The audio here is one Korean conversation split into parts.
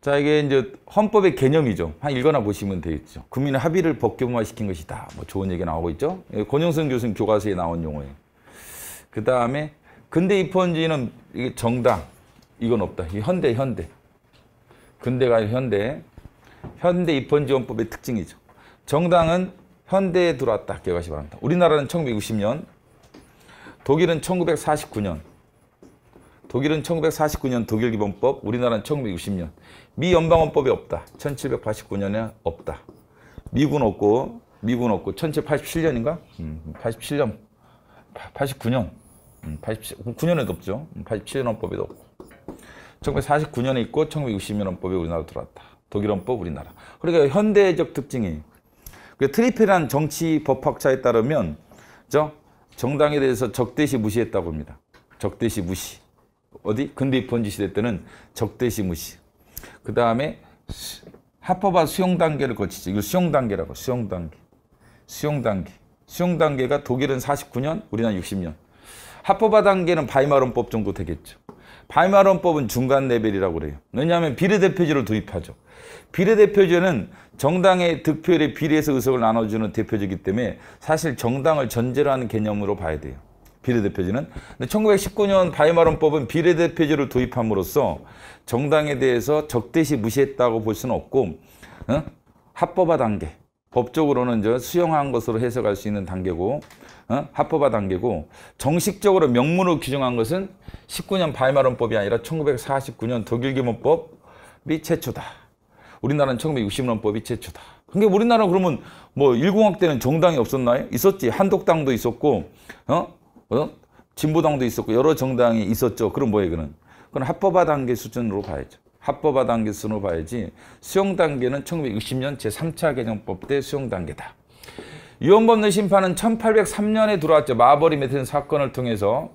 자 이게 이제 헌법의 개념이죠. 한 읽거나 보시면 되겠죠. 국민의 합의를 법규화시킨 것이다. 뭐 좋은 얘기 나오고 있죠. 예, 권영선 교수님 교과서에 나온 용어예요. 그 다음에 근대 입헌지는 이게 정당 이건 없다. 이게 현대 현대 근대가 현대 현대 입헌지원법의 특징이죠. 정당은 현대에 들어왔다. 기억하시 기 바랍니다. 우리나라는 1960년 독일은 1949년 독일은 1949년 독일 기본법, 우리나라는 1960년. 미 연방헌법이 없다. 1789년에 없다. 미군 없고 미군 없고 1787년인가? 음, 87년, 89년, 음, 89년에도 없죠. 87년 음, 헌법에도 없고. 1949년에 있고 1960년 헌법이 우리나라로 들어왔다. 독일 헌법 우리나라. 그러니까 현대적 특징이 그 트리필한 정치 법학자에 따르면 저 정당에 대해서 적대시 무시했다고 합니다. 적대시 무시. 어디 근대 번지 시대 때는 적대시 무시. 그 다음에 합법화 수용 단계를 거치죠. 이걸 수용 단계라고 수용 단계, 수용 단계, 수용 단계가 독일은 49년, 우리나라 60년. 합법화 단계는 바이마론법 정도 되겠죠. 바이마론법은 중간 레벨이라고 그래요. 왜냐하면 비례대표제를 도입하죠. 비례대표제는 정당의 득표율에 비례해서 의석을 나눠주는 대표제이기 때문에 사실 정당을 전제로 하는 개념으로 봐야 돼요. 비례대표제는. 근데 1919년 바이마른법은 비례대표제를 도입함으로써 정당에 대해서 적대시 무시했다고 볼 수는 없고 어? 합법화 단계, 법적으로는 이제 수용한 것으로 해석할 수 있는 단계고 어? 합법화 단계고 정식적으로 명문으로 규정한 것은 19년 바이마른법이 아니라 1949년 독일기본법이 최초다. 우리나라는 1960년법이 최초다. 그게 그러니까 우리나라 그러면 뭐 일공학 때는 정당이 없었나요? 있었지. 한독당도 있었고 어? 어? 진보당도 있었고 여러 정당이 있었죠. 그럼 뭐예요, 그는? 그건 합법화 단계 수준으로 봐야죠. 합법화 단계 수준으로 봐야지 수용 단계는 1960년 제3차 개정법 때 수용 단계다. 유언범 내 심판은 1803년에 들어왔죠. 마버리 메튼 사건을 통해서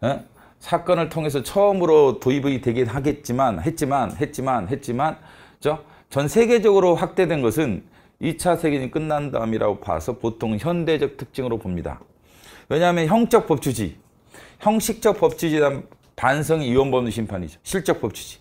어? 사건을 통해서 처음으로 도입이 되긴 하겠지만 했지만 했지만 했지만 전 세계적으로 확대된 것은 2차 세계전이 끝난 다음이라고 봐서 보통 현대적 특징으로 봅니다. 왜냐하면 형적 법주지, 형식적 법주지란 반성이 이원범죄 심판이죠. 실적 법주지.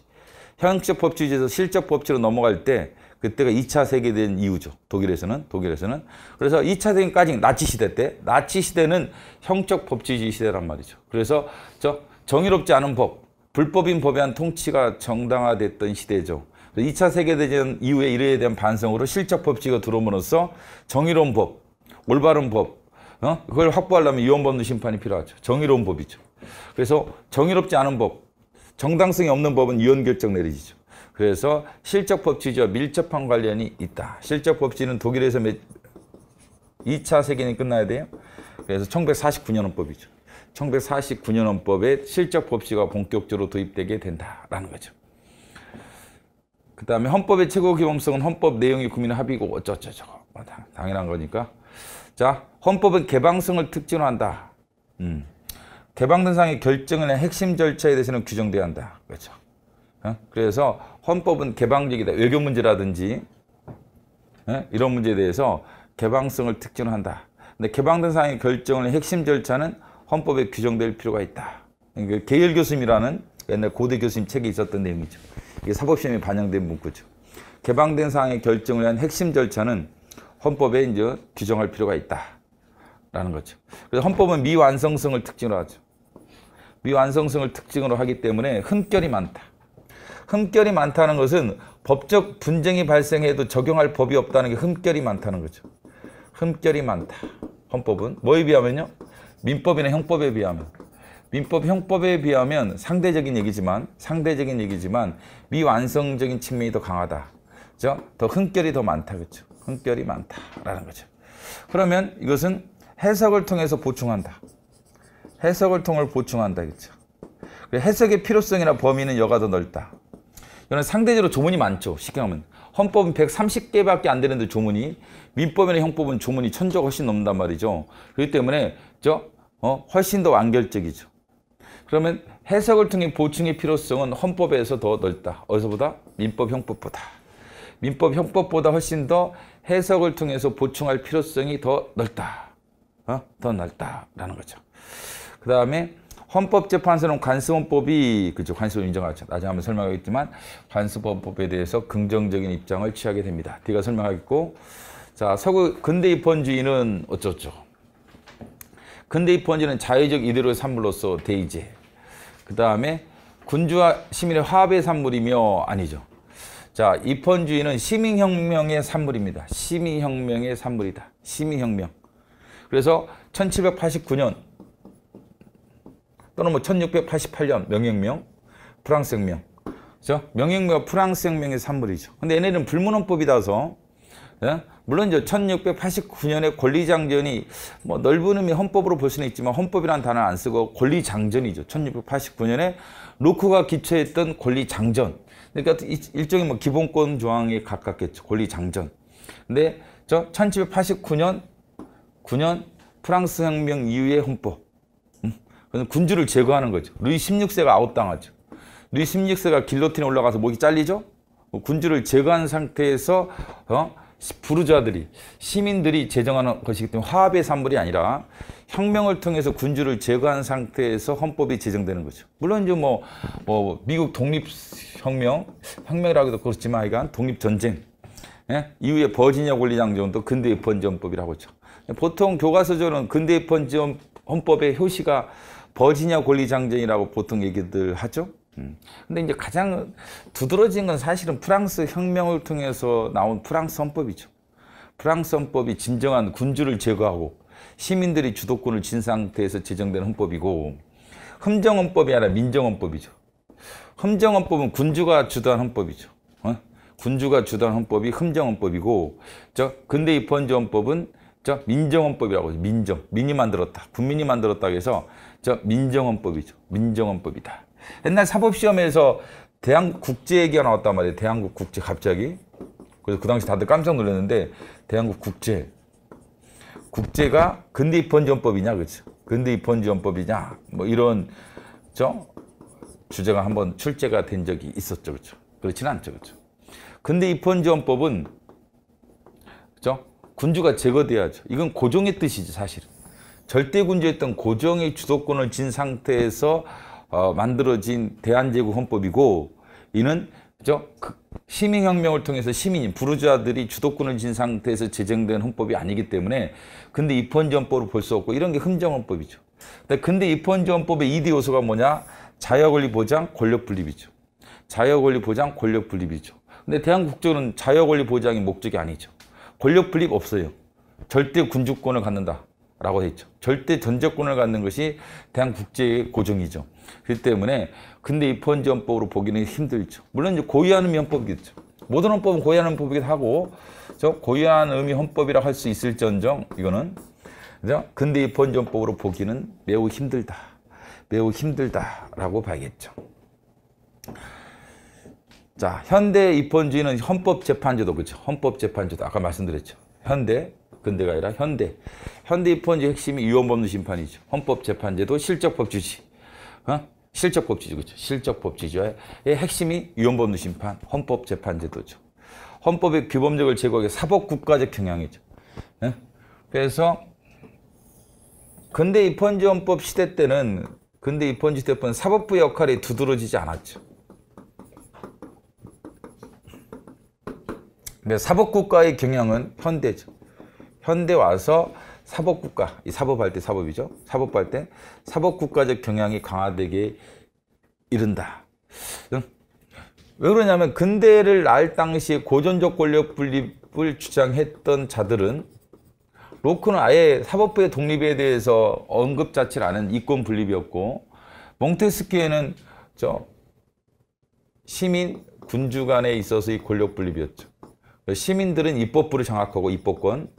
형식 적 법주지에서 실적 법주로 넘어갈 때 그때가 2차 세계대전 이후죠. 독일에서는 독일에서는 그래서 2차 세계까지 나치 시대 때 나치 시대는 형적 법주지 시대란 말이죠. 그래서 저 정의롭지 않은 법, 불법인 법에 한 통치가 정당화됐던 시대죠. 2차 세계대전 이후에 이래에 대한 반성으로 실적 법치가 들어옴으로써 정의로운 법, 올바른 법, 어? 그걸 확보하려면 이원법도 심판이 필요하죠. 정의로운 법이죠. 그래서 정의롭지 않은 법, 정당성이 없는 법은 이혼 결정 내리죠. 그래서 실적 법치와 밀접한 관련이 있다. 실적 법치는 독일에서 몇, 2차 세계는 끝나야 돼요. 그래서 1949년 헌법이죠. 1949년 헌법에 실적 법치가 본격적으로 도입되게 된다라는 거죠. 그 다음에 헌법의 최고 기범성은 헌법 내용이 국민의 합의고 어쩌저 뭐 당연한 거니까 자, 헌법은 개방성을 특징한다. 음. 개방된 상의 결정이 핵심 절차에 대해서는 규정돼야 한다. 그렇죠. 어? 그래서 헌법은 개방적이다. 외교 문제라든지 어? 이런 문제에 대해서 개방성을 특징한다. 근데 개방된 상의 결정을 핵심 절차는 헌법에 규정될 필요가 있다. 그러니까 계열 교수님이라는 옛날 고대 교수님 책에 있었던 내용이죠. 이게 사법시험에 반영된 문구죠. 개방된 사항의 결정을 위한 핵심 절차는 헌법에 이제 규정할 필요가 있다라는 거죠. 그래서 헌법은 미완성성을 특징으로 하죠. 미완성성을 특징으로 하기 때문에 흠결이 많다. 흠결이 많다는 것은 법적 분쟁이 발생해도 적용할 법이 없다는 게 흠결이 많다는 거죠. 흠결이 많다. 헌법은 뭐에 비하면요? 민법이나 형법에 비하면 민법 형법에 비하면 상대적인 얘기지만 상대적인 얘기지만 미완성적인 측면이 더 강하다. 그죠? 더 흠결이 더 많다. 그렇죠? 흠결이 많다라는 거죠. 그러면 이것은 해석을 통해서 보충한다. 해석을 통해 보충한다. 그렇죠? 해석의 필요성이나 범위는 여가 더 넓다. 이는 상대적으로 조문이 많죠. 쉽게 하면 헌법은 130개밖에 안 되는데 조문이 민법이나 형법은 조문이 천조 훨씬 넘단 말이죠. 그렇기 때문에 저 어, 훨씬 더 완결적이죠. 그러면 해석을 통해 보충의 필요성은 헌법에서 더 넓다. 어디서보다 민법 형법보다. 민법 형법보다 훨씬 더 해석을 통해서 보충할 필요성이 더 넓다. 어? 더 넓다라는 거죠. 그 다음에 헌법재판소는 관습헌법이 그죠 관습을 인정하죠. 나중에 한번 설명하겠지만 관습헌법에 대해서 긍정적인 입장을 취하게 됩니다. 뒤가 설명하겠고 자 서구 근대 입헌주의는 어쩌죠? 근대 입헌주의는 자의적 이대로 산물로서 대의제 그 다음에 군주와 시민의 화합의 산물이며 아니죠. 자, 입헌주의는 시민혁명의 산물입니다. 시민혁명의 산물이다. 시민혁명. 그래서 1789년 또는 뭐 1688년 명혁명, 프랑스혁명. 그죠? 명혁명, 프랑스혁명의 산물이죠. 근데 얘네는 불문헌법이라서 예? 물론 이제 1689년에 권리장전이 뭐 넓은 의미 헌법으로 볼 수는 있지만 헌법이라 단어는 안 쓰고 권리장전이죠. 1689년에 로크가 기초했던 권리장전. 그러니까 일종의 뭐 기본권 조항에 가깝겠죠. 권리 장전. 근데 저 1789년 9년 프랑스 혁명 이후의 헌법. 음? 군주를 제거하는 거죠. 루이 16세가 아웃당하죠. 루이 16세가 길로틴에 올라가서 목이 잘리죠. 뭐 군주를 제거한 상태에서 어? 부르자들이 시민들이 제정하는 것이기 때문에 화합의 산물이 아니라 혁명을 통해서 군주를 제거한 상태에서 헌법이 제정되는 거죠. 물론 이제 뭐, 뭐 미국 독립 혁명, 혁명이라고도 그렇지만 하여간 독립전쟁, 예? 이후에 버지니아 권리장정도 근대의 헌법이라고 하죠. 보통 교과서적으로는 근대의 헌법의 효시가 버지니아 권리장정이라고 보통 얘기들 하죠. 음. 근데 이제 가장 두드러진 건 사실은 프랑스 혁명을 통해서 나온 프랑스 헌법이죠. 프랑스 헌법이 진정한 군주를 제거하고 시민들이 주도권을 진 상태에서 제정된 헌법이고 흠정헌법이 아니라 민정헌법이죠. 흠정헌법은 군주가 주도한 헌법이죠. 어? 군주가 주도한 헌법이 흠정헌법이고 저 근대 입헌헌법은 저 민정헌법이라고 해요. 민정. 민이 만들었다. 국민이 만들었다고 해서 저 민정헌법이죠. 민정헌법이다. 옛날 사법시험에서 대한국 국제 얘기가 나왔단 말이에요. 대한국 국제 갑자기. 그래서 그 당시 다들 깜짝 놀랐는데 대한국 국제. 국제가 근대 입헌지원법이냐 그렇죠. 근대 입헌지원법이냐 뭐 이런 저 주제가 한번 출제가 된 적이 있었죠. 그렇죠? 그렇진 않죠. 그렇죠? 근데 입헌지원법은 그죠 군주가 제거돼야죠. 이건 고종의 뜻이죠 사실은. 절대 군주였던 고종의 주도권을 진 상태에서 어, 만들어진 대한제국 헌법이고 이는 그죠? 그 시민혁명을 통해서 시민인 부르자들이 주도권을 진 상태에서 제정된 헌법이 아니기 때문에 근데 입헌지원법을 볼 수 없고 이런 게 흠정헌법이죠. 근데 입헌지원법의 2대 요소가 뭐냐? 자유권리 보장, 권력 분립이죠. 자유권리 보장, 권력 분립이죠. 근데 대한국 국적은 자유권리 보장이 목적이 아니죠. 권력 분립 없어요. 절대 군주권을 갖는다. 라고 했죠. 절대 전제권을 갖는 것이 대한 국제의 고정이죠. 그렇기 때문에 근데 입헌전법으로 보기는 힘들죠. 물론 이제 고유한 의미 법이겠죠 모든 헌법은 고유한 헌법이기 하고 저 고유한 의미 헌법이라 할수있을지정 이거는 그죠? 근데 입헌전법으로 보기는 매우 힘들다. 매우 힘들다라고 봐야겠죠. 자, 현대 입헌주의는 헌법재판제도 그렇죠. 헌법재판제도 아까 말씀드렸죠. 현대 근대가 아니라 현대. 현대 입헌주의 핵심이 유언법률 심판이죠. 헌법재판제도 실적법 주지. 어? 실적법 주지 그렇죠. 실적법 주지의 핵심이 유언법률 심판, 헌법재판제도죠. 헌법의 규범적을 제거하기 사법국가적 경향이죠. 네? 그래서 근대 입헌제 헌법 시대 때는 근데 이 번지대법은 사법부 역할이 두드러지지 않았죠. 근데 사법국가의 경향은 현대죠. 현대 와서 사법국가, 이 사법할 때 사법이죠. 사법할 때 사법국가적 경향이 강화되게 이른다. 왜 그러냐면 근대를 날 당시 고전적 권력 분립을 주장했던 자들은 로크는 아예 사법부의 독립에 대해서 언급 자체를 안는 이권 분립이었고 몽테스키에는 저 시민 군주 간에 있어서 의 권력 분립이었죠. 시민들은 입법부를 장악하고 입법권,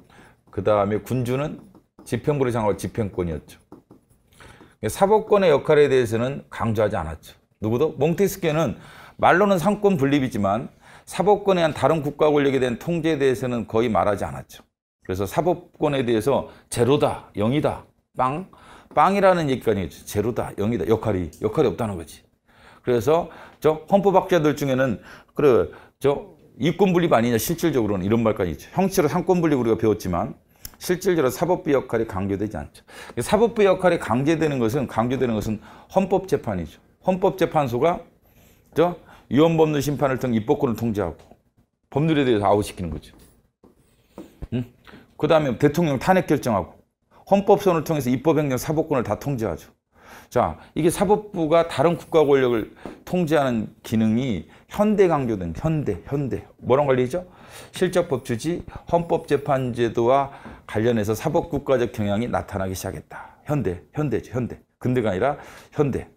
그 다음에 군주는 집행부를 장악하고 집행권이었죠. 그러니까 사법권의 역할에 대해서는 강조하지 않았죠. 누구도? 몽테스키는 말로는 상권 분립이지만 사법권에 한 다른 국가 권력에 대한 통제에 대해서는 거의 말하지 않았죠. 그래서 사법권에 대해서 제로다, 영이다, 빵, 빵이라는 얘기까지 제로다, 영이다, 역할이 역할이 없다는 거지. 그래서 저 헌법학자들 중에는 그래 저입권분립 아니냐 실질적으로는 이런 말까지 있죠. 형식으로 상권분립 우리가 배웠지만 실질적으로 사법부 역할이 강조되지 않죠. 사법부 역할이 강제되는 것은 강조되는 것은 헌법재판이죠. 헌법재판소가 저 위헌법률 심판을 통해 입법권을 통제하고 법률에 대해서 아웃시키는 거죠. 그 다음에 대통령 탄핵 결정하고 헌법소원을 통해서 입법행정 사법권을 다 통제하죠. 자, 이게 사법부가 다른 국가 권력을 통제하는 기능이 현대 강조된 현대, 현대. 뭐랑 관리죠? 실적법 주지, 헌법재판제도와 관련해서 사법국가적 경향이 나타나기 시작했다. 현대, 현대죠, 현대. 근대가 아니라 현대.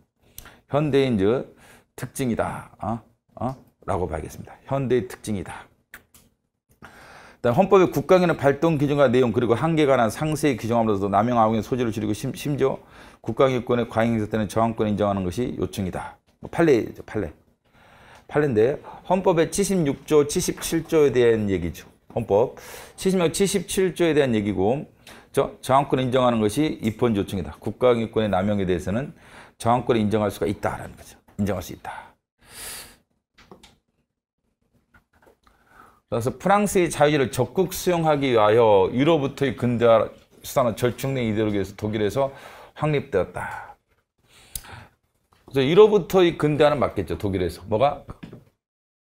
현대의 이제 특징이다. 어? 어? 라고 봐야겠습니다. 현대의 특징이다. 헌법의 국가행위 발동 기준과 내용 그리고 한계에 관한 상세히 규정함으로써 남용 아웅의 소지를 줄이고 심, 심지어 국가행권의 과잉행사 때는 저항권 인정하는 것이 요청이다. 뭐 판례죠 판례. 판례인데 헌법의 76조 77조에 대한 얘기죠. 헌법 76, 77조에 대한 얘기고 저, 저항권 인정하는 것이 입헌 요청이다. 국가행권의 남용에 대해서는 저항권을 인정할 수가 있다라는 거죠. 인정할 수 있다. 그래서 프랑스의 자유를 적극 수용하기 위하여 유로부터의 근대화 수단은 절충된 이데올로기에서 독일에서 확립되었다. 그래서 유로부터의 근대화는 맞겠죠. 독일에서 뭐가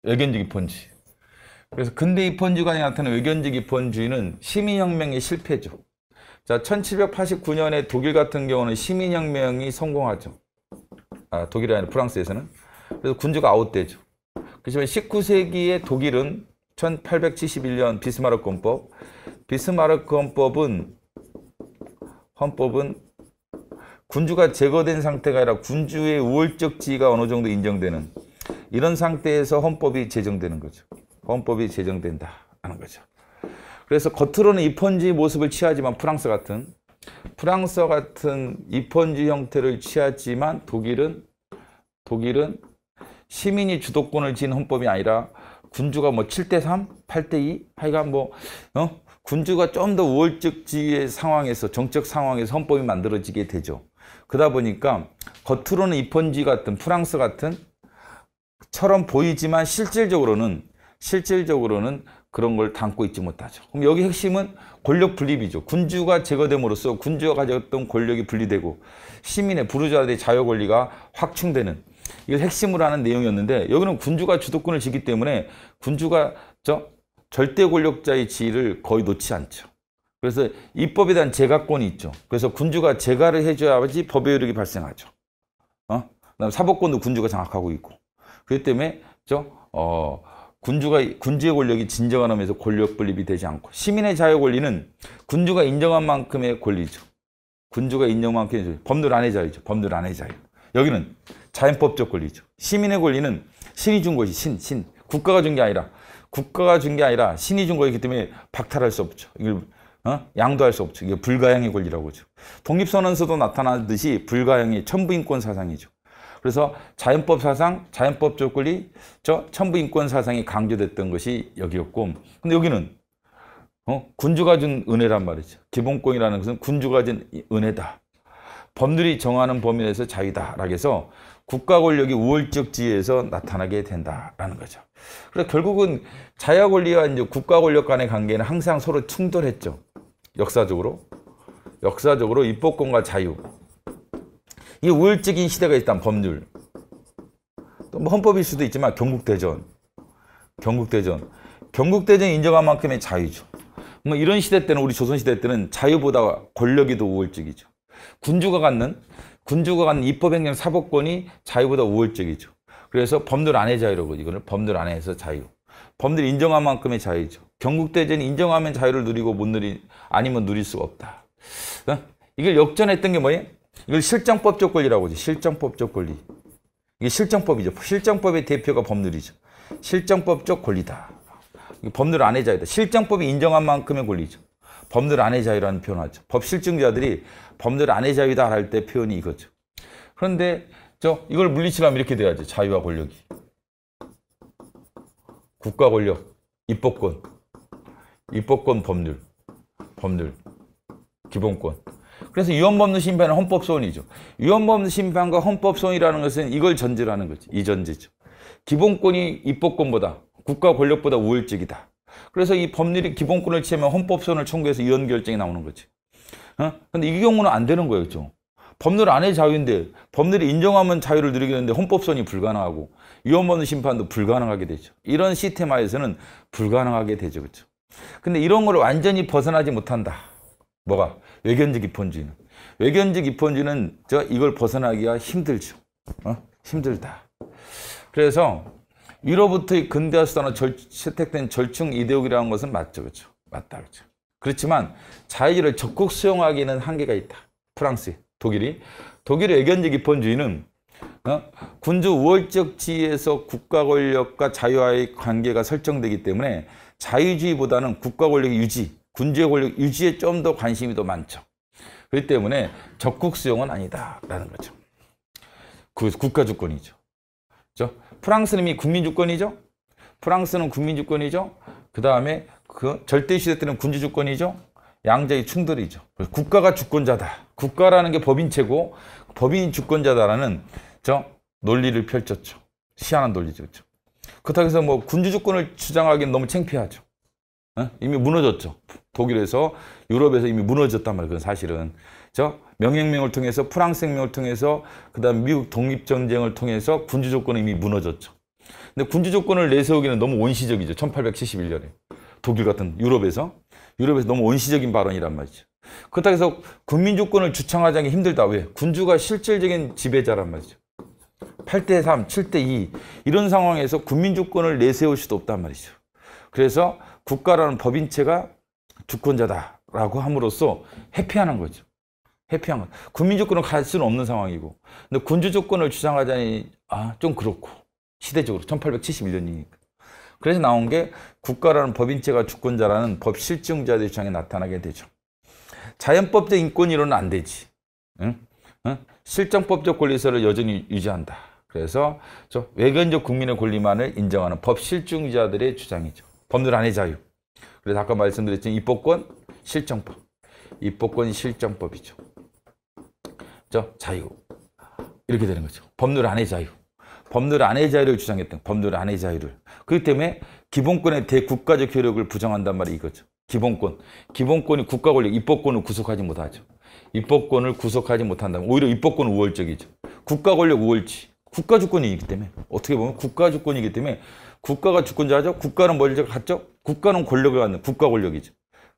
외견적 입본주의 그래서 근대 입헌주의가 나타난 외견적 입헌주의는 시민혁명의 실패죠. 자, 1789년에 독일 같은 경우는 시민혁명이 성공하죠. 아, 독일이 아니라 프랑스에서는. 그래서 군주가 아웃되죠. 그렇지만 19세기에 독일은 1871년 비스마르크 헌법. 비스마르크 헌법은 헌법은 군주가 제거된 상태가 아니라 군주의 우월적 지위가 어느 정도 인정되는 이런 상태에서 헌법이 제정되는 거죠. 헌법이 제정된다 하는 거죠. 그래서 겉으로는 입헌지 모습을 취하지만 프랑스 같은 프랑스 같은 입헌지 형태를 취하지만 독일은 독일은 시민이 주도권을 지닌 헌법이 아니라 군주가 뭐 7대 3, 8대 2, 하여간 뭐 어? 군주가 좀 더 우월적지의 위 상황에서 정적 상황에서 헌법이 만들어지게 되죠. 그러다 보니까 겉으로는 입헌지 같은 프랑스 같은 처럼 보이지만 실질적으로는 실질적으로는 그런 걸 담고 있지 못하죠. 그럼 여기 핵심은 권력 분립이죠. 군주가 제거됨으로써 군주가 가졌던 권력이 분리되고 시민의 부르자들의 자유 권리가 확충되는 이걸 핵심으로 하는 내용이었는데 여기는 군주가 주도권을 지기 때문에 군주가 저 절대 권력자의 지위를 거의 놓지 않죠. 그래서 입법에 대한 제각권이 있죠. 그래서 군주가 제가를 해줘야지 법의 효력이 발생하죠. 어? 그다음 사법권도 군주가 장악하고 있고. 그렇기 때문에 저 어, 군주가 군주의 권력이 진정한 의미에서 권력 분립이 되지 않고 시민의 자유 권리는 군주가 인정한 만큼의 권리죠. 군주가 인정한 만큼의 권리. 법률 안의 자유죠. 법률 안의 자유. 여기는 자연법적 권리죠. 시민의 권리는 신이 준 것이 신, 신. 국가가 준 게 아니라 국가가 준 게 아니라 신이 준 거이기 때문에 박탈할 수 없죠. 이걸 어? 양도할 수 없죠. 이게 불가형의 권리라고 죠 독립선언서도 나타나듯이 불가형의 천부인권 사상이죠. 그래서 자연법 사상, 자연법적 권리, 저 천부인권 사상이 강조됐던 것이 여기였고 근데 여기는 어? 군주가 준 은혜란 말이죠. 기본권이라는 것은 군주가 준 은혜다. 법률이 정하는 범위 내에서 자유다라고 해서 국가 권력이 우월적 지위에서 나타나게 된다라는 거죠. 그래서 결국은 자유 권리와 이제 국가 권력 간의 관계는 항상 서로 충돌했죠. 역사적으로. 역사적으로 입법권과 자유. 이 우월적인 시대가 있다 법률. 또뭐 헌법일 수도 있지만 경국대전. 경국대전. 경국대전 인정한 만큼의 자유죠. 뭐 이런 시대 때는 우리 조선시대 때는 자유보다 권력이 더 우월적이죠. 군주가 갖는 군주가 갖는 입법행정 사법권이 자유보다 우월적이죠. 그래서 법률 안의 자유라고 이거는 법률 안에서 자유. 법률 인정한 만큼의 자유죠. 경국대전 인정하면 자유를 누리고 못 누리 아니면 누릴 수가 없다. 어? 이걸 역전했던 게 뭐예요? 이걸 실정법적 권리라고 하죠. 실정법적 권리. 이게 실정법이죠. 실정법의 대표가 법률이죠. 실정법적 권리다. 법률 안의 자유다. 실정법이 인정한 만큼의 권리죠. 법률 안의 자유라는 표현을 하죠. 법실증자들이 법률 안의 자유다 할 때 표현이 이거죠. 그런데 저 이걸 물리치려면 이렇게 돼야지. 자유와 권력이. 국가 권력, 입법권, 입법권 법률, 법률, 기본권. 그래서 위헌법률 심판은 헌법소원이죠. 위헌법률 심판과 헌법소원이라는 것은 이걸 전제로 하는 거죠이 전제죠. 기본권이 입법권보다 국가 권력보다 우월적이다. 그래서 이 법률이 기본권을 취하면 헌법소원을 청구해서 이혼 결정이 나오는 거지. 어? 근데 이 경우는 안 되는 거예요, 그죠? 법률 안의 자유인데 법률이 인정하면 자유를 누리겠는데 헌법소원이 불가능하고 위헌법률 심판도 불가능하게 되죠. 이런 시스템 하에서는 불가능하게 되죠, 그죠? 근데 이런 걸 완전히 벗어나지 못한다. 뭐가? 외견적 입헌주의는. 외견적 입헌주의는 저 이걸 벗어나기가 힘들죠. 어? 힘들다. 그래서 위로부터의 근대화 수단으로 절, 채택된 절충 이데올로기라는 것은 맞죠. 그렇죠. 맞다. 그렇죠. 그렇지만 자유를 적극 수용하기에는 한계가 있다. 프랑스, 독일이. 독일의 애견적 입헌주의는 어? 군주 우월적 지위에서 국가 권력과 자유와의 관계가 설정되기 때문에 자유주의보다는 국가 권력 유지, 군주의 권력 유지에 좀 더 관심이 더 많죠. 그렇기 때문에 적극 수용은 아니다라는 거죠. 그 국가 주권이죠. 그렇죠? 프랑스는 이미 국민주권이죠. 프랑스는 국민주권이죠. 그 다음에 그 절대 시대 때는 군주주권이죠. 양자의 충돌이죠. 국가가 주권자다. 국가라는 게 법인체고 법인이 주권자다라는 저 논리를 펼쳤죠. 시한한 논리죠. 그렇죠? 그렇다고 해서 뭐 군주주권을 주장하기엔 너무 창피하죠. 이미 무너졌죠. 독일에서 유럽에서 이미 무너졌단 말이에요. 그건 사실은. 저 명혁명을 통해서 프랑스혁명을 통해서 그다음 미국 독립전쟁을 통해서 군주 조건이 이미 무너졌죠. 근데 군주 조건을 내세우기는 너무 원시적이죠. 1871년에 독일 같은 유럽에서 유럽에서 너무 원시적인 발언이란 말이죠. 그렇다고 해서 군민 주권을 주창하자는 힘들다. 왜? 군주가 실질적인 지배자란 말이죠. 8대 3, 7대 2 이런 상황에서 군민 주권을 내세울 수도 없단 말이죠. 그래서 국가라는 법인체가 주권자다라고 함으로써 회피하는 거죠. 회피한 것. 국민 주권을 갈 수는 없는 상황이고. 근데 군주 주권을 주장하자니 아, 좀 그렇고. 시대적으로 1871년이니까. 그래서 나온 게 국가라는 법인체가 주권자라는 법실증자들 주장에 나타나게 되죠. 자연법적 인권이론은 안 되지. 응? 응? 실정법적 권리서를 여전히 유지한다. 그래서 외견적 국민의 권리만을 인정하는 법 실증자들의 주장이죠. 법률 안의 자유. 그래서 아까 말씀드렸지만 입법권, 실정법. 입법권, 실정법이죠. 저 자유 이렇게 되는 거죠. 법률 안의 자유. 법률 안의 자유를 주장했던 법률 안의 자유를. 그렇기 때문에 기본권의 대국가적 효력을 부정한단 말이 이거죠. 기본권. 기본권이 국가 권력, 입법권을 구속하지 못하죠. 입법권을 구속하지 못한다면 오히려 입법권은 우월적이죠. 국가 권력 우월치. 국가 주권이기 때문에 어떻게 보면 국가 주권이기 때문에 국가가 주권자죠. 국가는 뭘 갖죠? 국가는 권력을 갖는 국가 권력이죠.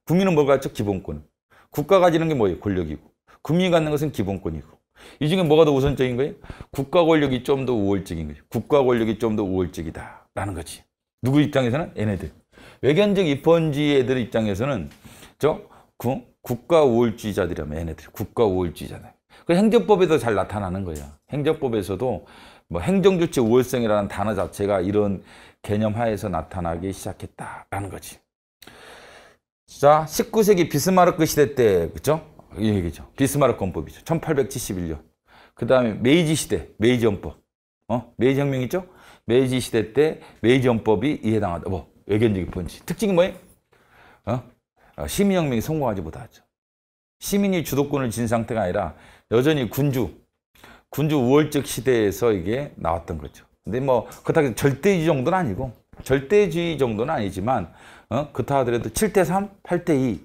국민은 뭘 갖죠? 기본권. 국가 가지는 게 뭐예요? 권력이고. 국민이 갖는 것은 기본권이고 이 중에 뭐가 더 우선적인 거예요? 국가 권력이 좀 더 우월적인 거예요 국가 권력이 좀 더 우월적이다라는 거지. 누구 입장에서는? 얘네들. 외견적 입헌지의 애들 입장에서는 저 국가 우월주의자들이라면 얘네들 국가 우월주의자들. 그 행정법에도 잘 나타나는 거예요. 행정법에서도 뭐 행정조치 우월성이라는 단어 자체가 이런 개념 하에서 나타나기 시작했다라는 거지. 자, 19세기 비스마르크 시대 때, 그죠? 이 얘기죠. 비스마르크 헌법이죠. 1871년. 그 다음에 메이지 시대, 메이지 헌법. 어? 메이지 혁명 있죠? 메이지 시대 때 메이지 헌법이 이해당하다. 뭐, 외견적인 본지 특징이 뭐예요? 어? 어 시민혁명이 성공하지 못하죠. 시민이 주도권을 진 상태가 아니라 여전히 군주, 군주 우월적 시대에서 이게 나왔던 거죠. 근데 뭐 그렇다고 절대주의 정도는 아니고 절대주의 정도는 아니지만 어? 그렇다 하더라도 7대3, 8대2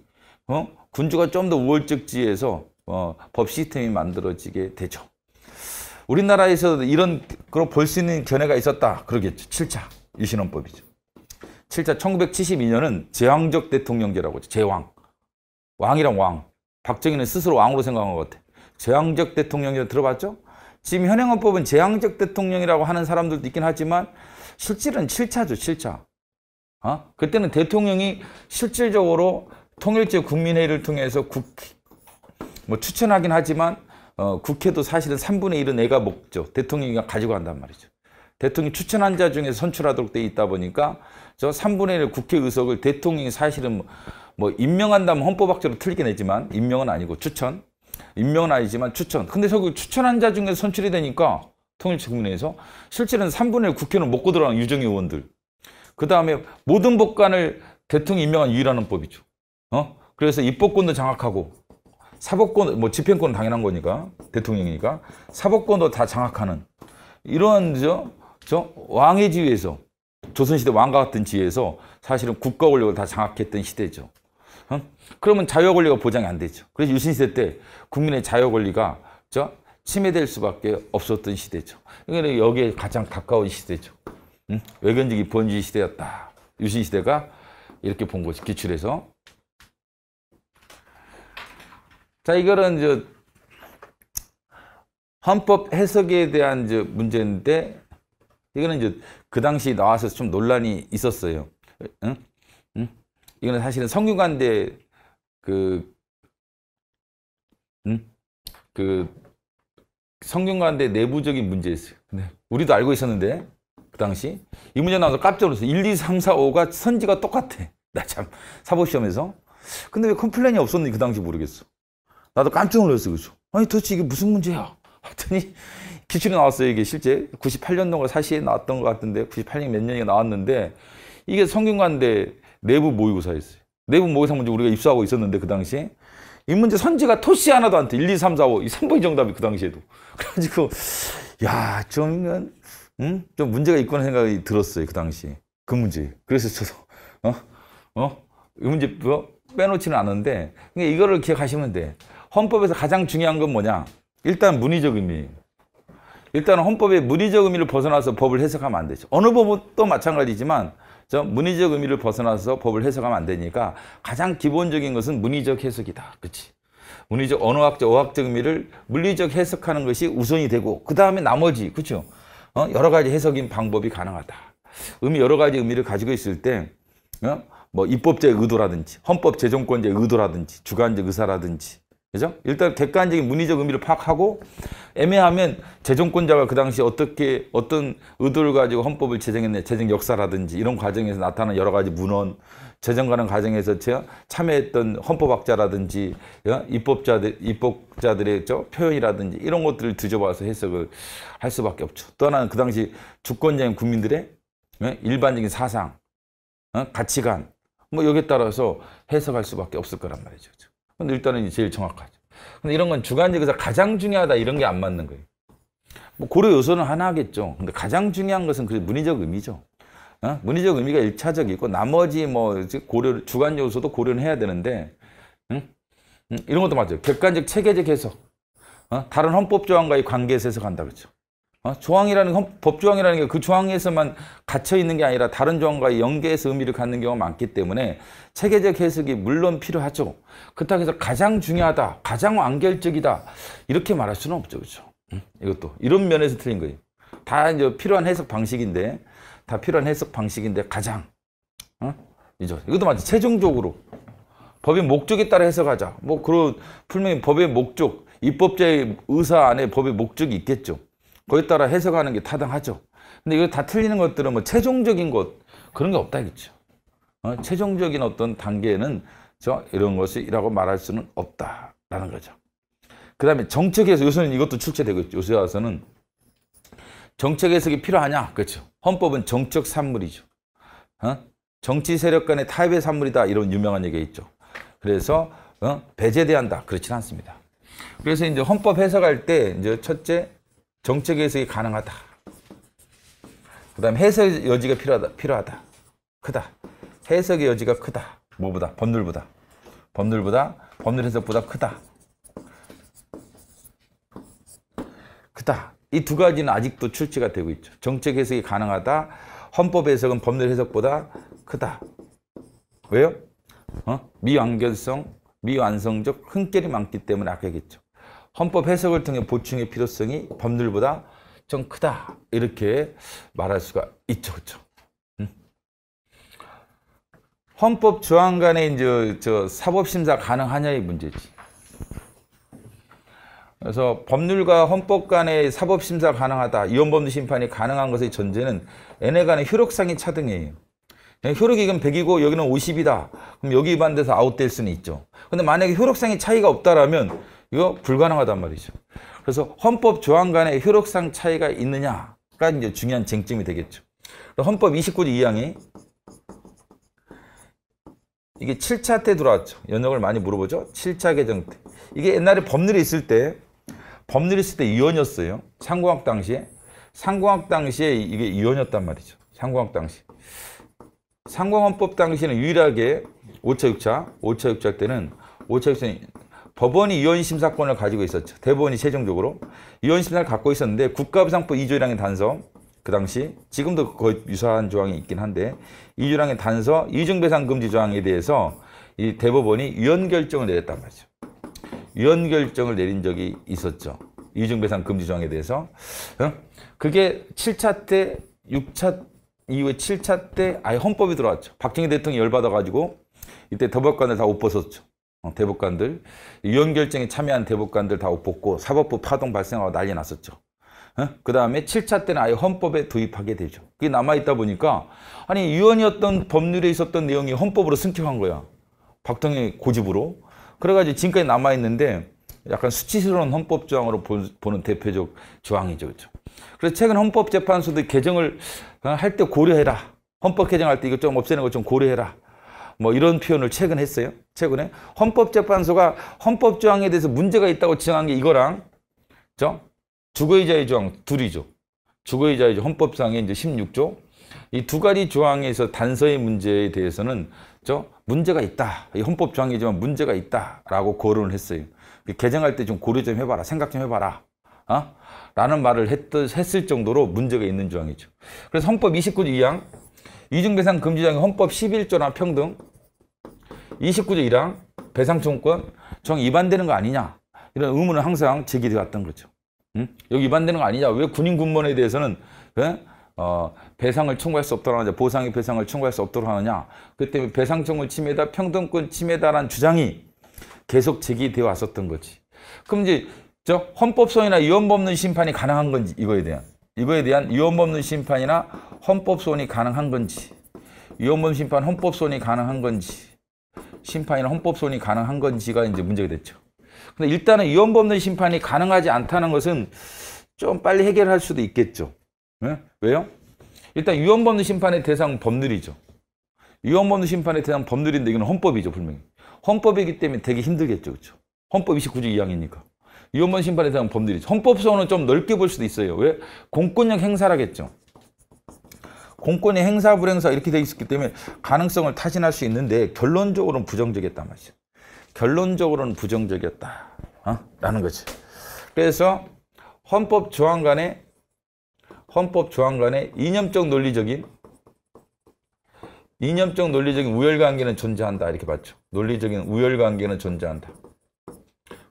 어? 군주가 좀 더 우월적지에서 어, 법 시스템이 만들어지게 되죠. 우리나라에서 이런 그런 볼 수 있는 견해가 있었다. 그러겠죠. 7차 유신헌법이죠. 7차 1972년은 제왕적 대통령제라고 하죠. 제왕. 왕이랑 왕. 박정희는 스스로 왕으로 생각한 것 같아. 제왕적 대통령제 들어봤죠? 지금 현행헌법은 제왕적 대통령이라고 하는 사람들도 있긴 하지만 실질은 7차죠. 7차. 어? 그때는 대통령이 실질적으로 통일제 국민회의를 통해서 국회 뭐 추천하긴 하지만 어, 국회도 사실은 3분의 1은 내가 먹죠. 대통령이 가지고 간단 말이죠. 대통령 이 추천한 자 중에 선출하도록 돼 있다 보니까 저 3분의 1 국회 의석을 대통령이 사실은 뭐, 뭐 임명한다면 헌법학적으로 틀리게 내지만 임명은 아니고 추천 임명은 아니지만 추천 근데 저기 추천한 자 중에 선출이 되니까 통일체국민회에서 실제는 3분의 1 국회는 먹고 들어간 유정의원들 그 다음에 모든 법관을 대통령 이 임명한 유일한 헌법이죠 어? 그래서 입법권도 장악하고 사법권, 뭐 집행권은 당연한 거니까 대통령이니까 사법권도 다 장악하는 이러한 저, 저 왕의 지위에서 조선시대 왕과 같은 지위에서 사실은 국가 권력을 다 장악했던 시대죠. 어? 그러면 자유 권리가 보장이 안 되죠. 그래서 유신시대 때 국민의 자유 권리가 저 침해될 수밖에 없었던 시대죠. 그러니까 여기에 가장 가까운 시대죠. 응? 외견적이 번지 시대였다. 유신시대가 이렇게 본 거죠. 기출에서. 자, 이거는 이제 헌법 해석에 대한 이제 문제인데 이거는 이제 그 당시 나와서 좀 논란이 있었어요. 응? 응? 이거는 사실은 성균관대 그, 응? 그 성균관대 내부적인 문제였어요. 근 네. 우리도 알고 있었는데 그 당시 이 문제 나와서 깜짝 놀랐어요. 1, 2, 3, 4, 5가 선지가 똑같아. 나참 사법 시험에서. 근데 왜 컴플레인이 없었는지 그 당시 모르겠어. 나도 깜짝 놀랐어 그죠 아니 도대체 이게 무슨 문제야 하더니 기출이 나왔어요 이게 실제 98년도가 사실 나왔던 것 같은데 98년 몇 년이 나왔는데 이게 성균관대 내부 모의고사였어요 내부 모의고사 문제 우리가 입수하고 있었는데 그 당시에 이 문제 선지가 토씨 하나도 안돼 1, 2, 3, 4, 5이 3번이 정답이 그 당시에도 그래가지고 야좀 음? 좀 문제가 있구나 생각이 들었어요 그 당시에 그 문제 그래서 저도 어? 어? 이 그 문제 뭐 빼놓지는 않은데 그니까 이거를 기억하시면 돼 헌법에서 가장 중요한 건 뭐냐? 일단 문의적 의미. 일단 헌법의 문의적 의미를 벗어나서 법을 해석하면 안 되죠. 어느 법도 마찬가지지만 저 문의적 의미를 벗어나서 법을 해석하면 안 되니까 가장 기본적인 것은 문의적 해석이다. 그렇지? 문의적 언어학적 어학적 의미를 물리적 해석하는 것이 우선이 되고 그 다음에 나머지 그렇죠? 어? 여러 가지 해석인 방법이 가능하다. 의미 여러 가지 의미를 가지고 있을 때 어? 뭐입법적 의도라든지 헌법 제정권적 의도라든지 주관적 의사라든지 그죠? 일단 객관적인 문의적 의미를 파악하고 애매하면 재정권자가 그 당시 어떻게 어떤 의도를 가지고 헌법을 제정했네 재정 역사라든지 이런 과정에서 나타난 여러 가지 문헌 재정가는 과정에서 참여했던 헌법학자라든지 어? 입법자들 입법자들의 표현이라든지 이런 것들을 뒤져봐서 해석을 할 수밖에 없죠. 또 하나는 그 당시 주권자인 국민들의 어? 일반적인 사상, 어? 가치관 뭐 여기에 따라서 해석할 수밖에 없을 거란 말이죠. 근데 일단은 제일 정확하죠. 근데 이런 건 주관적에서 가장 중요하다 이런 게 안 맞는 거예요. 뭐 고려 요소는 하나겠죠. 근데 가장 중요한 것은 그 문의적 의미죠. 어? 문의적 의미가 1차적이고 나머지 뭐 고려 주관 요소도 고려는 해야 되는데 응? 응? 이런 것도 맞아요. 객관적 체계적 해석. 어? 다른 헌법 조항과의 관계에서 해석한다 그죠 렇 어? 조항이라는 건 법조항이라는 게 그 조항에서만 갇혀 있는 게 아니라 다른 조항과 연계해서 의미를 갖는 경우가 많기 때문에 체계적 해석이 물론 필요하죠. 그렇다고 해서 가장 중요하다, 가장 완결적이다 이렇게 말할 수는 없죠, 그렇죠? 음? 이것도 이런 면에서 틀린 거예요. 다 이제 필요한 해석 방식인데 다 필요한 해석 방식인데 가장 어? 이죠. 이것도 맞죠. 최종적으로 법의 목적에 따라 해석하자. 뭐 그런 분명히 법의 목적, 입법자의 의사 안에 법의 목적이 있겠죠. 거기에 따라 해석하는 게 타당하죠. 근데 이거 다 틀리는 것들은 뭐 최종적인 것 그런 게 없다겠죠. 어? 최종적인 어떤 단계에는 저 이런 것이라고 말할 수는 없다라는 거죠. 그 다음에 정책에서 요새는 이것도 출제되고 죠 요새 와서는 정책 해석이 필요하냐? 그렇죠. 헌법은 정책 산물이죠. 어? 정치 세력 간의 타협의 산물이다 이런 유명한 얘기가 있죠. 그래서 어? 배제돼야 한다. 그렇지는 않습니다. 그래서 이제 헌법 해석할 때 이제 첫째 정책 해석이 가능하다. 그 다음 해석의 여지가 필요하다. 필요하다. 크다. 해석의 여지가 크다. 뭐보다? 법률보다. 법률보다 법률 해석보다 크다. 크다. 이 두 가지는 아직도 출제가 되고 있죠. 정책 해석이 가능하다. 헌법 해석은 법률 해석보다 크다. 왜요? 어? 미완결성, 미완성적, 흔결이 많기 때문에 아까겠죠. 헌법 해석을 통해 보충의 필요성이 법률보다 좀 크다 이렇게 말할 수가 있죠, 그렇죠? 음? 헌법 조항 간의 이제 저 사법 심사 가능하냐의 문제지. 그래서 법률과 헌법 간의 사법 심사 가능하다, 이혼법률 심판이 가능한 것의 전제는 얘네 간의 효력상의 차등이에요. 효력이 이건 100이고 여기는 50이다. 그럼 여기 위반돼서 아웃될 수는 있죠. 근데 만약에 효력상의 차이가 없다라면 이거 불가능하단 말이죠. 그래서 헌법 조항 간의 효력상 차이가 있느냐가 이제 중요한 쟁점이 되겠죠. 헌법 29조 2항이 이게 7차 때 들어왔죠. 연역을 많이 물어보죠. 7차 개정 때. 이게 옛날에 법률이 있을 때 법률이 있을 때 위원이었어요. 상공학 당시에. 상공학 당시에 이게 위원이었단 말이죠. 상공학 당시. 상공헌법 당시에는 유일하게 5차, 6차, 5차, 6차 때는 5차, 6차 법원이 유언심사권을 가지고 있었죠. 대법원이 최종적으로. 유언심사를 갖고 있었는데 국가배상법 2조1항의 단서, 그 당시 지금도 거의 유사한 조항이 있긴 한데 2조1항의 단서, 이중배상금지 조항에 대해서 이 대법원이 유언 결정을 내렸단 말이죠. 유언 결정을 내린 적이 있었죠. 이중배상 금지 조항에 대해서. 어? 그게 7차 때, 6차 이후에 7차 때 아예 헌법이 들어왔죠. 박정희 대통령이 열받아가지고 이때 대법관을 다 옷 벗었죠. 어, 대법관들 유언 결정에 참여한 대법관들 다 옷 벗고 사법부 파동 발생하고 난리 났었죠. 어? 그 다음에 7차 때는 아예 헌법에 도입하게 되죠. 그게 남아있다 보니까 아니 유언이었던 법률에 있었던 내용이 헌법으로 승격한 거야. 박통의 고집으로. 그래가지고 지금까지 남아있는데 약간 수치스러운 헌법 조항으로 보는 대표적 조항이죠. 그렇죠? 그래서 최근 헌법재판소도 개정을 어, 할때 고려해라. 헌법 개정할 때 이거 좀 없애는 거 좀 고려해라. 뭐 이런 표현을 최근 했어요. 최근에 헌법재판소가 헌법조항에 대해서 문제가 있다고 지정한 게 이거랑 저 주거의 자유 조항 둘이죠. 주거의 자유 헌법상의 이제 16조 이 두 가지 조항에서 단서의 문제에 대해서는 저 문제가 있다. 이 헌법 조항이지만 문제가 있다라고 거론을 했어요. 개정할 때 좀 고려 좀 해봐라. 생각 좀 해봐라. 어? 라는 말을 했, 했을 정도로 문제가 있는 조항이죠. 그래서 헌법 29조 2항 이중배상 금지조항 헌법 11조나 평등 29조 1항 배상청구권 정 위반되는 거 아니냐 이런 의문은 항상 제기돼 왔던 거죠. 응? 여기 위반되는 거 아니냐 왜 군인 군번에 대해서는 왜? 예? 어, 배상을 청구할 수 없도록 하느냐 보상의 배상을 청구할 수 없도록 하느냐 그 때문에 배상청구 침해다 평등권 침해다라는 주장이 계속 제기되어 왔었던 거지. 그럼 이제 저 헌법소이나 위헌법률 심판이 가능한 건지 이거에 대한 이거에 대한 위헌법률 심판이나 헌법소원이 가능한 건지 위헌범 심판 헌법소원이 가능한 건지 심판이나 헌법소원이 가능한 건지가 이제 문제가 됐죠. 근데 일단은 위헌범률 심판이 가능하지 않다는 것은 좀 빨리 해결할 수도 있겠죠. 네? 왜요? 일단 위헌범률 심판의 대상 법률이죠. 위헌범률 심판의 대상 법률인데 이건 헌법이죠, 분명히. 헌법이기 때문에 되게 힘들겠죠, 그렇죠? 헌법 29조 2항이니까. 위헌번 심판에 대한 법률이 헌법소원은 좀 넓게 볼 수도 있어요. 왜? 공권력 행사라겠죠. 공권의 행사 불행사 이렇게 돼 있었기 때문에 가능성을 타진할 수 있는데 결론적으로는 부정적이었단 말이죠. 결론적으로는 부정적이었다. 어? 라는 거지. 그래서 헌법 조항간에 헌법 조항간에 이념적 논리적인 이념적 논리적인 우열관계는 존재한다 이렇게 봤죠. 논리적인 우열관계는 존재한다.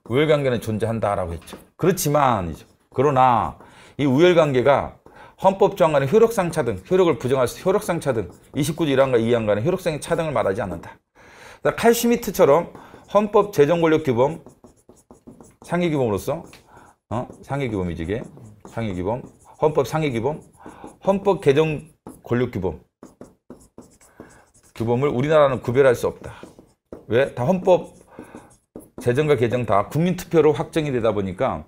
우열관계는 존재한다라고 했죠. 그렇지만 그러나 이 우열관계가 헌법조항 의 효력상차 등, 효력을 부정할 수 효력상차 등 29조 1항과 2항 간의 효력상의 차등을 말하지 않는다. 그러니까 칼슈미트처럼 헌법 재정권력규범 상해규범으로서 어? 상해규범이지 이게 상해규범 헌법 상해규범 헌법 개정 권력규범 규범을 우리나라는 구별할 수 없다. 왜? 다 헌법 재정과 개정 다 국민투표로 확정이 되다 보니까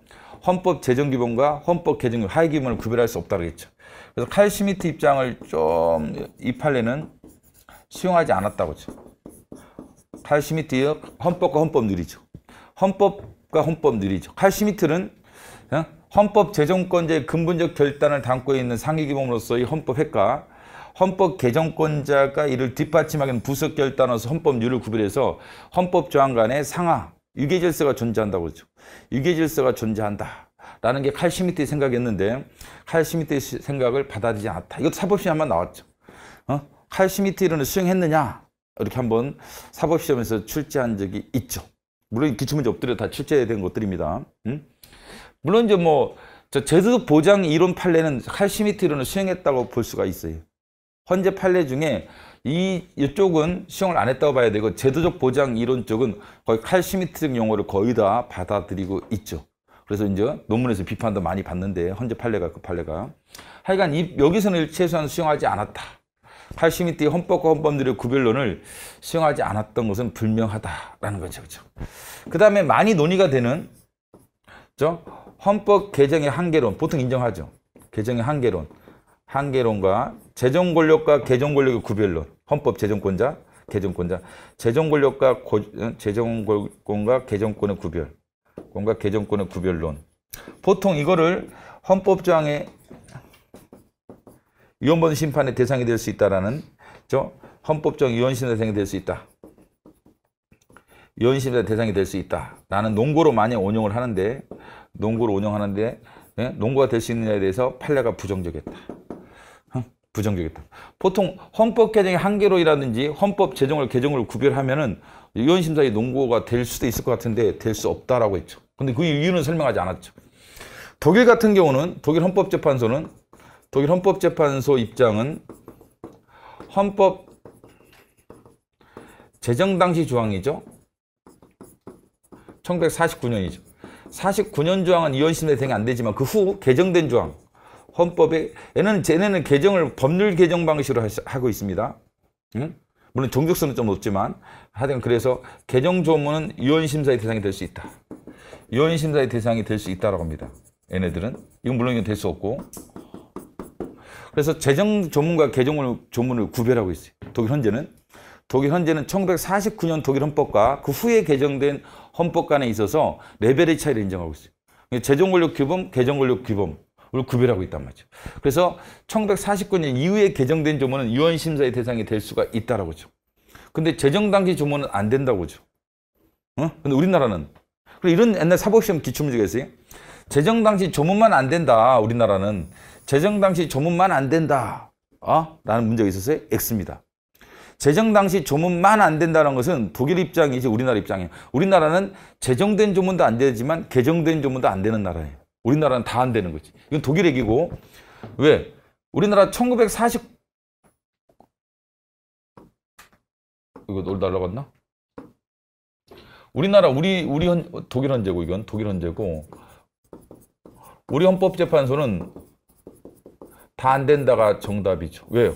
헌법 재정 기본과 헌법 개정 하위 기본을 구별할 수 없다겠죠. 고 그래서 칼 시미트 입장을 좀 이 판례는 수용하지 않았다고죠. 칼 시미트의 헌법과 헌법 누리죠. 헌법과 헌법 누리죠. 칼 시미트는 어? 헌법 재정권자의 근본적 결단을 담고 있는 상위 기본으로서의 헌법 핵과 헌법 개정권자가 이를 뒷받침하기는 부속 결단으로서 헌법률을 구별해서 헌법 조항 간의 상하 유계질서가 존재한다고 그러죠. 유계질서가 존재한다. 라는 게 칼시미트의 생각이었는데 칼시미트의 생각을 받아들이지 않았다. 이것도 사법시험만 에 나왔죠. 어? 칼시미트 이론을 수행했느냐? 이렇게 한번 사법시험에서 출제한 적이 있죠. 물론 기초문제 엎드려 다 출제된 것들입니다. 음? 물론 이제 뭐저 제도 보장 이론 판례는 칼시미트 이론을 수행했다고 볼 수가 있어요. 헌재 판례 중에 이 이쪽은 시험을 안 했다고 봐야 되고 제도적 보장 이론 쪽은 거의 칼시미트적 용어를 거의 다 받아들이고 있죠. 그래서 이제 논문에서 비판도 많이 받는데 헌재 판례가 그 판례가 하여간 이, 여기서는 최소한 수용하지 않았다. 칼시미트의 헌법과 헌법들의 구별론을 수용하지 않았던 것은 불명하다라는 거죠. 그렇죠? 그다음에 많이 논의가 되는 그죠? 헌법 개정의 한계론 보통 인정하죠. 개정의 한계론. 한계론과 재정 권력과 개정 권력의 구별론. 헌법 재정권자, 개정권자, 재정권력과 고, 재정권과 개정권의 구별, 권과 개정권의 구별론. 보통 이거를 헌법조항의 위헌본 심판의 대상이 될 수 있다라는 저 헌법적 위헌심의 대상이 될 수 있다. 위헌심의 대상이 될 수 있다. 나는 농구로 많이 운영을 하는데 농구로 운영하는데 예? 농구가될 수 있느냐에 대해서 판례가 부정적했다 부정적이다. 보통 헌법 개정의 한계로이라든지 헌법 제정을 개정을 구별하면은 유언심사의 논거가 될 수도 있을 것 같은데 될 수 없다라고 했죠. 근데 그 이유는 설명하지 않았죠. 독일 같은 경우는 독일 헌법재판소는 독일 헌법재판소 입장은 헌법 제정 당시 조항이죠. 1949년이죠. 49년 조항은 이혼심사 대상이 안 되지만 그 후 개정된 조항 헌법에는 쟤네는 개정을 법률 개정 방식으로 하고 있습니다. 응? 물론 정족성은 좀 없지만 하여튼 그래서 개정 조문은 유언심사의 대상이 될 수 있다. 유언심사의 대상이 될 수 있다라고 합니다. 얘네들은 이건 물론 이건 될 수 없고 그래서 재정 조문과 개정 조문을 구별하고 있어요. 독일 헌재는 독일 헌재는 1949년 독일 헌법과 그 후에 개정된 헌법 간에 있어서 레벨의 차이를 인정하고 있어요. 그러니까 재정 권력 규범, 개정 권력 규범 를 구별하고 있단 말이죠. 그래서 1949년 이후에 개정된 조문은 유언심사의 대상이 될 수가 있다라고죠. 근데 재정당시 조문은 안 된다고죠. 어? 근데 우리나라는 이런 옛날 사법시험 기출문제가 있어요. 재정당시 조문만 안 된다. 우리나라는 재정당시 조문만 안 된다. 어? 라는 문제가 있었어요. X입니다. 재정당시 조문만 안 된다는 것은 독일 입장이지 우리나라 입장이에요. 우리나라는 재정된 조문도 안 되지만 개정된 조문도 안 되는 나라예요. 우리나라는 다 안 되는 거지. 이건 독일 얘기고 왜? 우리나라 1940 이거 놀 날라갔나? 우리나라 우리 우리 현, 독일 헌재고 이건 독일 헌재고 우리 헌법재판소는 다 안 된다가 정답이죠. 왜요?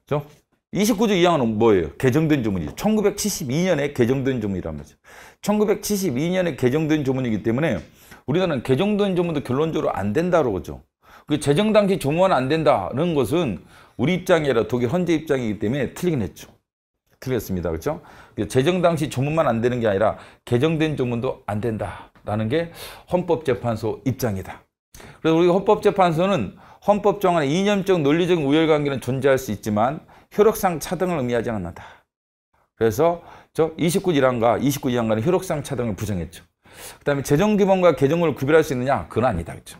그죠? 29조 2항은 뭐예요? 개정된 조문이죠. 1972년에 개정된 조문이란 말이죠. 1972년에 개정된 조문이기 때문에 우리나라는 개정된 조문도 결론적으로 안 된다고 그러죠. 그 재정 당시 조문 안 된다는 것은 우리 입장이 아니라 독일 헌재 입장이기 때문에 틀리긴 했죠. 틀렸습니다. 그렇죠? 그 재정 당시 조문만 안 되는 게 아니라 개정된 조문도 안 된다라는 게 헌법재판소 입장이다. 그래서 우리 헌법재판소는 헌법 정안의 이념적 논리적 우열관계는 존재할 수 있지만 효력상 차등을 의미하지 않는다. 그래서 저29 1항과 29 2항과는 효력상 차등을 부정했죠. 그다음에 재정 기본과 개정을 구별할 수 있느냐? 그건 아니다. 그죠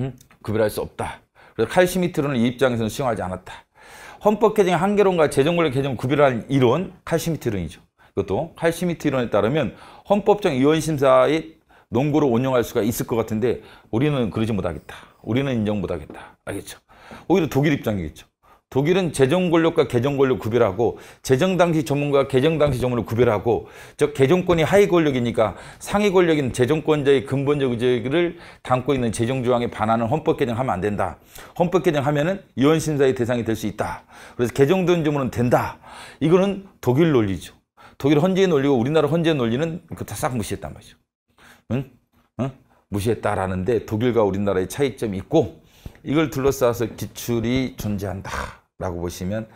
응? 구별할 수 없다. 그래서 칼시미트론을 이 입장에서는 수용하지 않았다. 헌법 개정 의 한계론과 재정권력 개정 구별하는 이론 칼시미트론이죠. 이것도 칼시미트론에 따르면 헌법적이원심사의 농구를 운영할 수가 있을 것 같은데 우리는 그러지 못하겠다. 우리는 인정 못하겠다. 알겠죠? 오히려 독일 입장이겠죠. 독일은 재정 권력과 개정 권력 구별하고 재정 당시 전문가 와 개정 당시 전문을 구별하고 즉 개정권이 하위 권력이니까 상위 권력인 재정권자의 근본적 의지를 담고 있는 재정 조항에 반하는 헌법 개정하면 안 된다. 헌법 개정하면은 이원 심사의 대상이 될 수 있다. 그래서 개정된 문은 된다. 이거는 독일 논리죠. 독일 헌재 논리고 우리나라 헌재 논리는 그 다 싹 무시했단 말이죠. 응? 응? 무시했다라는데 독일과 우리나라의 차이점이 있고 이걸 둘러싸서 기출이 존재한다. 라고 보시면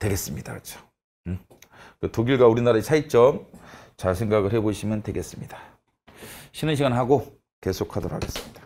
되겠습니다. 그렇죠? 음? 그 독일과 우리나라의 차이점 잘 생각을 해보시면 되겠습니다. 쉬는 시간 하고 계속하도록 하겠습니다.